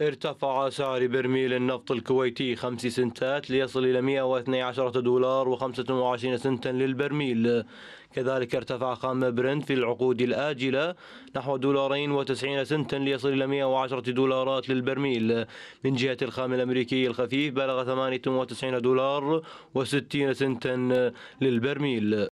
ارتفع سعر برميل النفط الكويتي خمس سنتات ليصل إلى 112 دولار و25 سنتا للبرميل كذلك ارتفع خام برنت في العقود الآجلة نحو دولارين وتسعين سنتا ليصل إلى 110 دولارات للبرميل من جهة الخام الأمريكي الخفيف بلغ 98 دولار و60 سنتا للبرميل